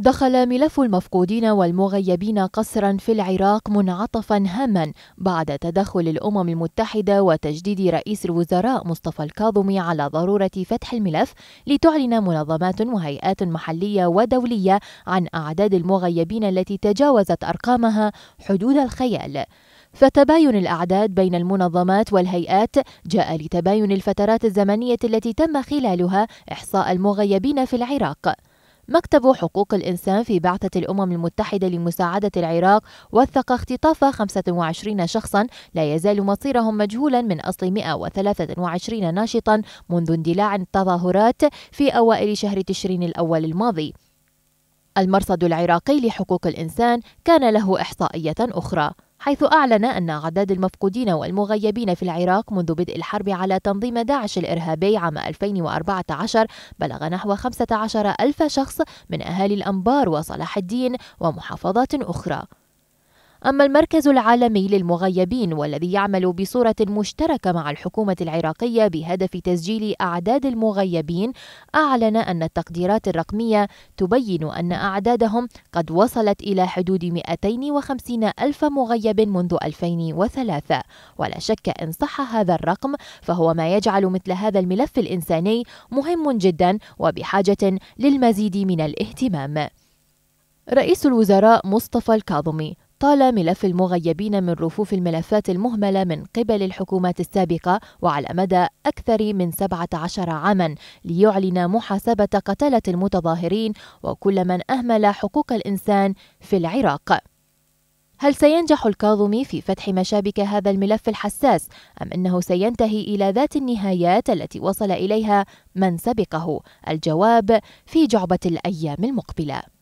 دخل ملف المفقودين والمغيبين قسرا في العراق منعطفا هاما بعد تدخل الامم المتحده وتجديد رئيس الوزراء مصطفى الكاظمي على ضروره فتح الملف لتعلن منظمات وهيئات محليه ودوليه عن اعداد المغيبين التي تجاوزت ارقامها حدود الخيال فتباين الأعداد بين المنظمات والهيئات جاء لتباين الفترات الزمنية التي تم خلالها إحصاء المغيبين في العراق مكتب حقوق الإنسان في بعثة الأمم المتحدة لمساعدة العراق وثق اختطاف 25 شخصا لا يزال مصيرهم مجهولا من أصل 123 ناشطا منذ اندلاع التظاهرات في أوائل شهر تشرين الأول الماضي المرصد العراقي لحقوق الإنسان كان له إحصائية أخرى حيث أعلن أن أعداد المفقودين والمغيبين في العراق منذ بدء الحرب على تنظيم داعش الإرهابي عام 2014 بلغ نحو 15 ألف شخص من أهالي الأنبار وصلاح الدين ومحافظات أخرى أما المركز العالمي للمغيبين والذي يعمل بصورة مشتركة مع الحكومة العراقية بهدف تسجيل أعداد المغيبين أعلن أن التقديرات الرقمية تبين أن أعدادهم قد وصلت إلى حدود 250 ألف مغيب منذ 2003 ولا شك إن صح هذا الرقم فهو ما يجعل مثل هذا الملف الإنساني مهم جدا وبحاجة للمزيد من الاهتمام رئيس الوزراء مصطفى الكاظمي طال ملف المغيبين من رفوف الملفات المهملة من قبل الحكومات السابقة وعلى مدى أكثر من 17 عاما ليعلن محاسبة قتلة المتظاهرين وكل من أهمل حقوق الإنسان في العراق هل سينجح الكاظمي في فتح مشابك هذا الملف الحساس أم أنه سينتهي إلى ذات النهايات التي وصل إليها من سبقه؟ الجواب في جعبة الأيام المقبلة